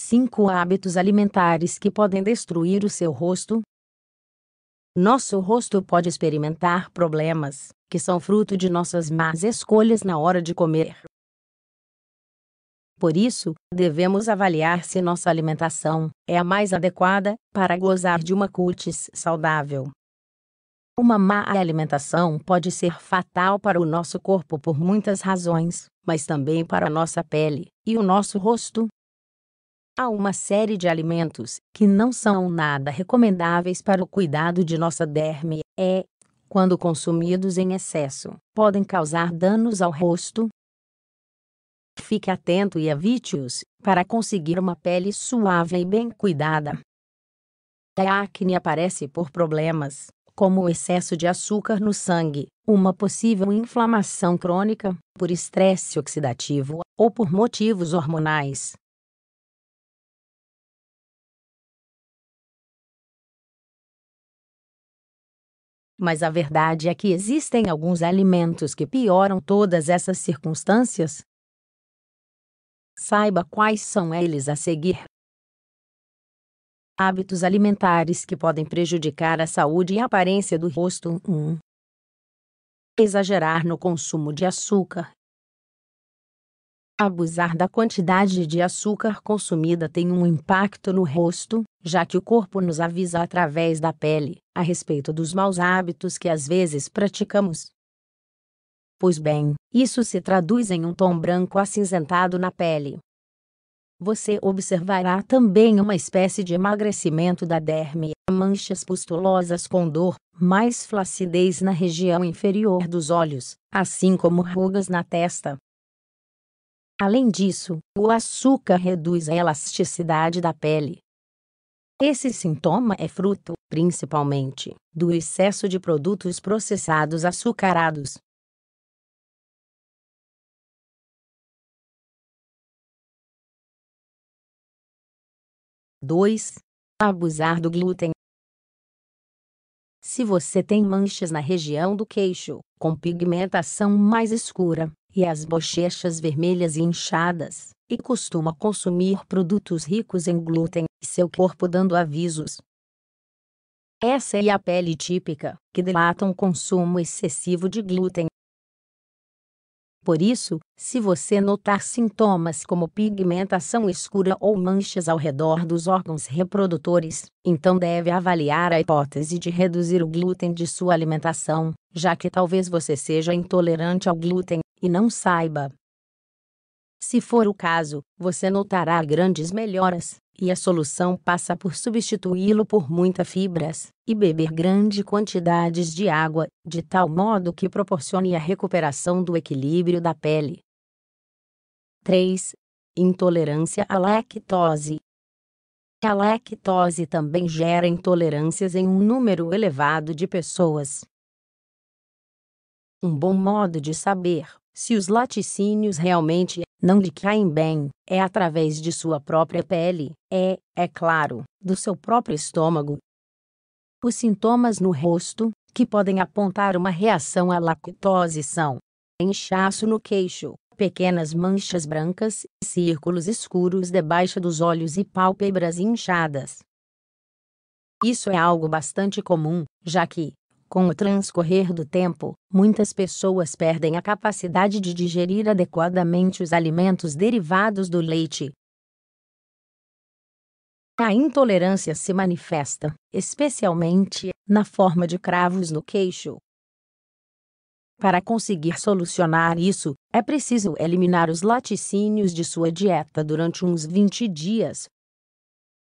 5 hábitos alimentares que podem destruir o seu rosto. Nosso rosto pode experimentar problemas, que são fruto de nossas más escolhas na hora de comer. Por isso, devemos avaliar se nossa alimentação é a mais adequada para gozar de uma cutis saudável. Uma má alimentação pode ser fatal para o nosso corpo por muitas razões, mas também para a nossa pele e o nosso rosto. Há uma série de alimentos que não são nada recomendáveis para o cuidado de nossa derme, é, quando consumidos em excesso, podem causar danos ao rosto. Fique atento e evite-os para conseguir uma pele suave e bem cuidada. A acne aparece por problemas, como o excesso de açúcar no sangue, uma possível inflamação crônica, por estresse oxidativo ou por motivos hormonais. Mas a verdade é que existem alguns alimentos que pioram todas essas circunstâncias. Saiba quais são eles a seguir. Hábitos alimentares que podem prejudicar a saúde e a aparência do rosto. 1. Exagerar no consumo de açúcar, Abusar da quantidade de açúcar consumida tem um impacto no rosto, já que o corpo nos avisa através da pele a respeito dos maus hábitos que às vezes praticamos. Pois bem, isso se traduz em um tom branco acinzentado na pele. Você observará também uma espécie de emagrecimento da derme, manchas pustulosas com dor, mais flacidez na região inferior dos olhos, assim como rugas na testa, Além disso, o açúcar reduz a elasticidade da pele. Esse sintoma é fruto, principalmente, do excesso de produtos processados açucarados. Dois, abusar do glúten. Se você tem manchas na região do queixo, com pigmentação mais escura, e as bochechas vermelhas e inchadas, e costuma consumir produtos ricos em glúten, seu corpo dando avisos. Essa é a pele típica, que delata um consumo excessivo de glúten. Por isso, se você notar sintomas como pigmentação escura ou manchas ao redor dos órgãos reprodutores, então deve avaliar a hipótese de reduzir o glúten de sua alimentação, já que talvez você seja intolerante ao glúten e não saiba. Se for o caso, você notará grandes melhoras, e a solução passa por substituí-lo por muitas fibras e beber grandes quantidades de água, de tal modo que proporcione a recuperação do equilíbrio da pele. 3. Intolerância à lactose. A lactose também gera intolerâncias em um número elevado de pessoas. Um bom modo de saber se os laticínios realmente não lhe caem bem, é através de sua própria pele, é, é claro, do seu próprio estômago. Os sintomas no rosto, que podem apontar uma reação à lactose são inchaço no queixo, pequenas manchas brancas, círculos escuros debaixo dos olhos e pálpebras inchadas. Isso é algo bastante comum, já que, com o transcorrer do tempo, muitas pessoas perdem a capacidade de digerir adequadamente os alimentos derivados do leite. A intolerância se manifesta, especialmente, na forma de cravos no queixo. Para conseguir solucionar isso, é preciso eliminar os laticínios de sua dieta durante uns 20 dias.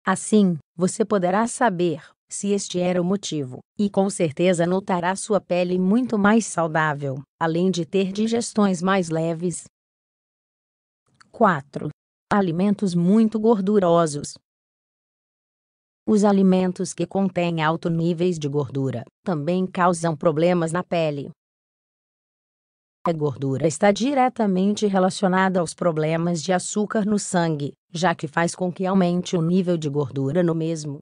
Assim, você poderá saber se este era o motivo, e com certeza notará sua pele muito mais saudável, além de ter digestões mais leves. 4. Alimentos muito gordurosos. Os alimentos que contêm altos níveis de gordura também causam problemas na pele. A gordura está diretamente relacionada aos problemas de açúcar no sangue, já que faz com que aumente o nível de gordura no mesmo.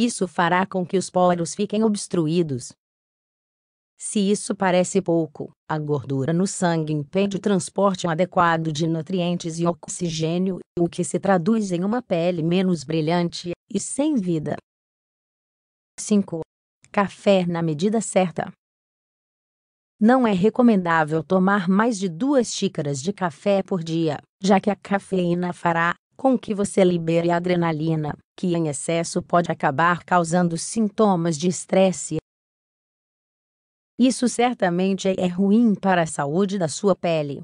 Isso fará com que os poros fiquem obstruídos. Se isso parece pouco, a gordura no sangue impede o transporte adequado de nutrientes e oxigênio, o que se traduz em uma pele menos brilhante e sem vida. 5. Café na medida certa. Não é recomendável tomar mais de duas xícaras de café por dia, já que a cafeína fará com que você libere adrenalina, que em excesso pode acabar causando sintomas de estresse. Isso certamente é ruim para a saúde da sua pele.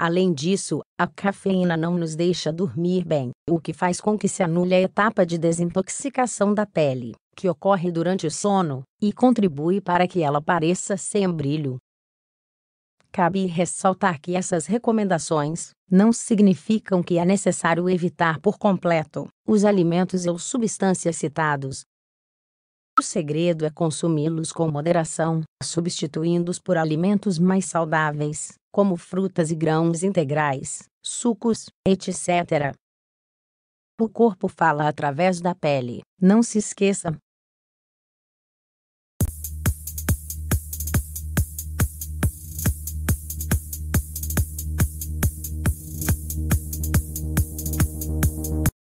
Além disso, a cafeína não nos deixa dormir bem, o que faz com que se anule a etapa de desintoxicação da pele, que ocorre durante o sono, e contribui para que ela pareça sem brilho, Cabe ressaltar que essas recomendações não significam que é necessário evitar por completo os alimentos ou substâncias citados. O segredo é consumi-los com moderação, substituindo-os por alimentos mais saudáveis, como frutas e grãos integrais, sucos, etc. O corpo fala através da pele, não se esqueça.